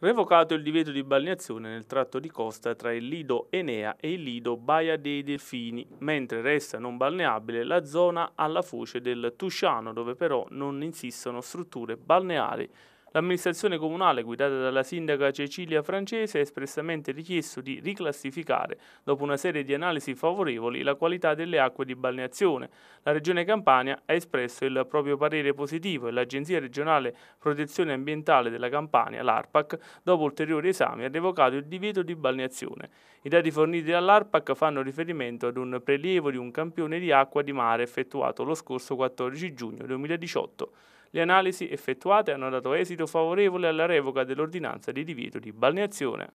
Revocato il divieto di balneazione nel tratto di costa tra il Lido Enea e il Lido Baia dei Delfini, mentre resta non balneabile la zona alla foce del Tusciano, dove però non insistono strutture balneari L'amministrazione comunale, guidata dalla sindaca Cecilia Francese, ha espressamente richiesto di riclassificare, dopo una serie di analisi favorevoli, la qualità delle acque di balneazione. La Regione Campania ha espresso il proprio parere positivo e l'Agenzia regionale protezione ambientale della Campania, l'ARPAC, dopo ulteriori esami ha revocato il divieto di balneazione. I dati forniti dall'ARPAC fanno riferimento ad un prelievo di un campione di acqua di mare effettuato lo scorso 14 giugno 2018. Le analisi effettuate hanno dato esito favorevole alla revoca dell'ordinanza di divieto di balneazione